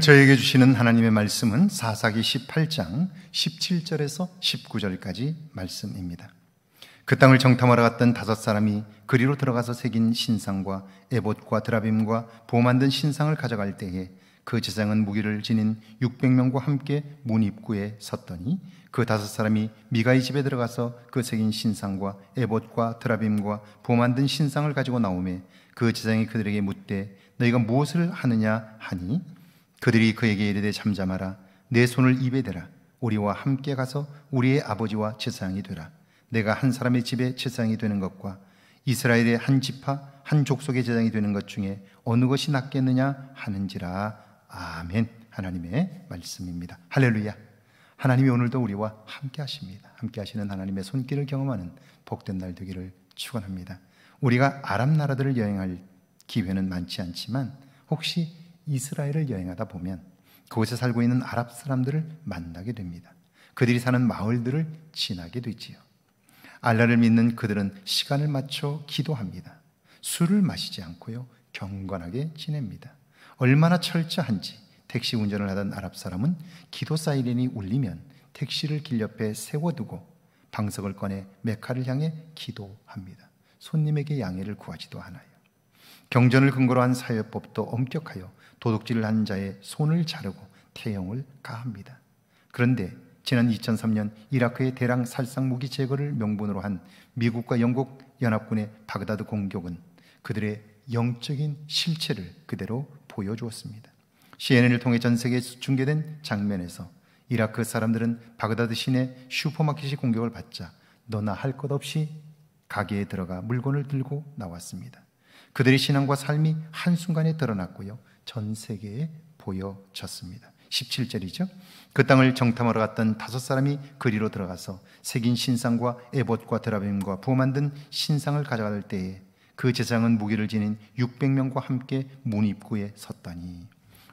저에게 주시는 하나님의 말씀은 사사기 18장 17절에서 19절까지 말씀입니다. 그 땅을 정탐하러 갔던 다섯 사람이 그리로 들어가서 새긴 신상과 에봇과 드라빔과 보 만든 신상을 가져갈 때에 그 제상은 무기를 지닌 600명과 함께 문 입구에 섰더니 그 다섯 사람이 미가의 집에 들어가서 그 새긴 신상과 에봇과 드라빔과 보 만든 신상을 가지고 나오매 그 제상이 그들에게 묻되 너희가 무엇을 하느냐 하니 그들이 그에게 이르되 잠잠하라 내 손을 입에 대라 우리와 함께 가서 우리의 아버지와 제사장이 되라 내가 한 사람의 집에 제사장이 되는 것과 이스라엘의 한 지파 한 족속의 제사장이 되는 것 중에 어느 것이 낫겠느냐 하는지라 아멘 하나님의 말씀입니다 할렐루야 하나님이 오늘도 우리와 함께 하십니다 함께 하시는 하나님의 손길을 경험하는 복된 날 되기를 축원합니다 우리가 아랍 나라들을 여행할 기회는 많지 않지만 혹시 이스라엘을 여행하다 보면 그곳에 살고 있는 아랍 사람들을 만나게 됩니다. 그들이 사는 마을들을 지나게 되지요. 알라를 믿는 그들은 시간을 맞춰 기도합니다. 술을 마시지 않고요. 경건하게 지냅니다. 얼마나 철저한지 택시 운전을 하던 아랍 사람은 기도 사이렌이 울리면 택시를 길 옆에 세워두고 방석을 꺼내 메카를 향해 기도합니다. 손님에게 양해를 구하지도 않아요. 경전을 근거로 한 사회법도 엄격하여 도둑질을 한 자의 손을 자르고 태형을 가합니다. 그런데 지난 2003년 이라크의 대량 살상 무기 제거를 명분으로 한 미국과 영국 연합군의 바그다드 공격은 그들의 영적인 실체를 그대로 보여주었습니다. CNN을 통해 전세계에 중계된 장면에서 이라크 사람들은 바그다드 시내 슈퍼마켓이 공격을 받자 너나 할 것 없이 가게에 들어가 물건을 들고 나왔습니다. 그들의 신앙과 삶이 한순간에 드러났고요. 전 세계에 보여졌습니다. 17절이죠. 그 땅을 정탐하러 갔던 다섯 사람이 그리로 들어가서 새긴 신상과 에봇과 드라빔과 부어 만든 신상을 가져갈 때에 그 제사장은 무기를 지닌 600명과 함께 문 입구에 섰다니.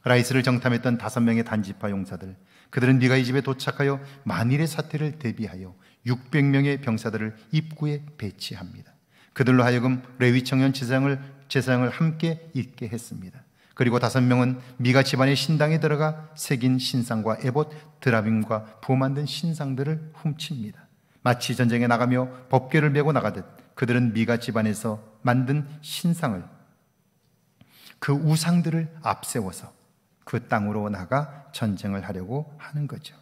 라이스를 정탐했던 다섯 명의 단지파 용사들. 그들은 네가 이 집에 도착하여 만일의 사태를 대비하여 600명의 병사들을 입구에 배치합니다. 그들로 하여금 레위 청년 제사장을 제사장을 함께 읽게 했습니다. 그리고 다섯 명은 미가 집안의 신당에 들어가 새긴 신상과 에봇, 드라빔과 부 만든 신상들을 훔칩니다. 마치 전쟁에 나가며 법궤를 메고 나가듯 그들은 미가 집안에서 만든 신상을 그 우상들을 앞세워서 그 땅으로 나가 전쟁을 하려고 하는 거죠.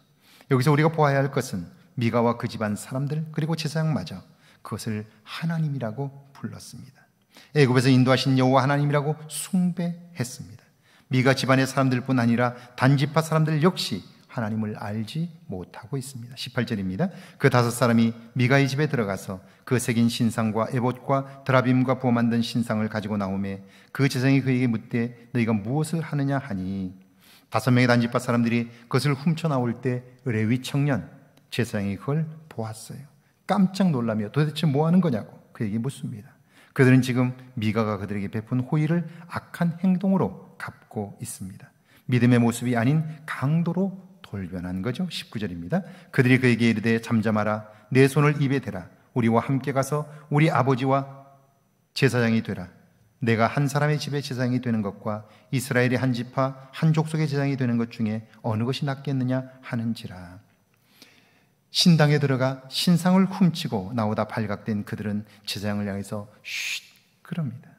여기서 우리가 보아야 할 것은 미가와 그 집안 사람들 그리고 제사장마저 그것을 하나님이라고 불렀습니다. 애굽에서 인도하신 여호와 하나님이라고 숭배했습니다. 미가 집안의 사람들뿐 아니라 단지파 사람들 역시 하나님을 알지 못하고 있습니다. 18절입니다. 그 다섯 사람이 미가의 집에 들어가서 그 새긴 신상과 에봇과 드라빔과 부어 만든 신상을 가지고 나오매 그 재상이 그에게 묻되 너희가 무엇을 하느냐 하니 다섯 명의 단지파 사람들이 그것을 훔쳐 나올 때 레위 청년 재상이 그걸 보았어요. 깜짝 놀라며 도대체 뭐 하는 거냐고 그에게 묻습니다. 그들은 지금 미가가 그들에게 베푼 호의를 악한 행동으로 갚고 있습니다. 믿음의 모습이 아닌 강도로 돌변한 거죠. 19절입니다. 그들이 그에게 이르되 잠잠하라 내 손을 입에 대라 우리와 함께 가서 우리 아버지와 제사장이 되라 내가 한 사람의 집에 제사장이 되는 것과 이스라엘의 한 지파 한 족속의 제사장이 되는 것 중에 어느 것이 낫겠느냐 하는지라 신당에 들어가 신상을 훔치고 나오다 발각된 그들은 제사장을 향해서 쉿 그럽니다.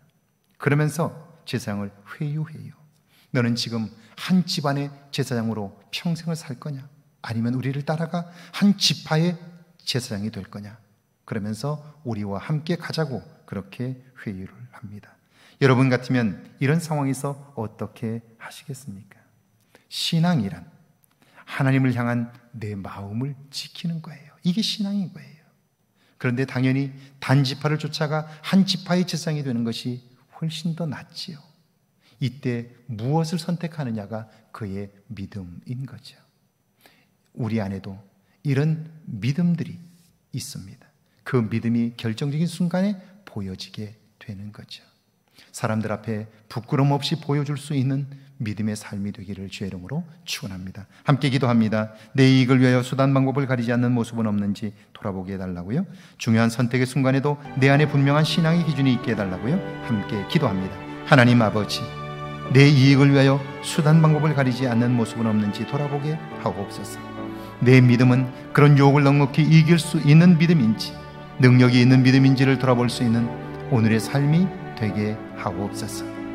그러면서 제사장을 회유해요. 너는 지금 한 집안의 제사장으로 평생을 살 거냐? 아니면 우리를 따라가 한 지파의 제사장이 될 거냐? 그러면서 우리와 함께 가자고 그렇게 회유를 합니다. 여러분 같으면 이런 상황에서 어떻게 하시겠습니까? 신앙이란 하나님을 향한 내 마음을 지키는 거예요. 이게 신앙인 거예요. 그런데 당연히 단지파를 쫓아가 한 지파의 지상이 되는 것이 훨씬 더 낫지요. 이때 무엇을 선택하느냐가 그의 믿음인 거죠. 우리 안에도 이런 믿음들이 있습니다. 그 믿음이 결정적인 순간에 보여지게 되는 거죠. 사람들 앞에 부끄럼 없이 보여줄 수 있는 믿음의 삶이 되기를 주의 이름으로 축원합니다. 함께 기도합니다. 내 이익을 위하여 수단 방법을 가리지 않는 모습은 없는지 돌아보게 해달라고요. 중요한 선택의 순간에도 내 안에 분명한 신앙의 기준이 있게 해달라고요. 함께 기도합니다. 하나님 아버지, 내 이익을 위하여 수단 방법을 가리지 않는 모습은 없는지 돌아보게 하옵소서. 내 믿음은 그런 유을 넉넉히 이길 수 있는 믿음인지, 능력이 있는 믿음인지를 돌아볼 수 있는 오늘의 삶이 되게 하옵소서.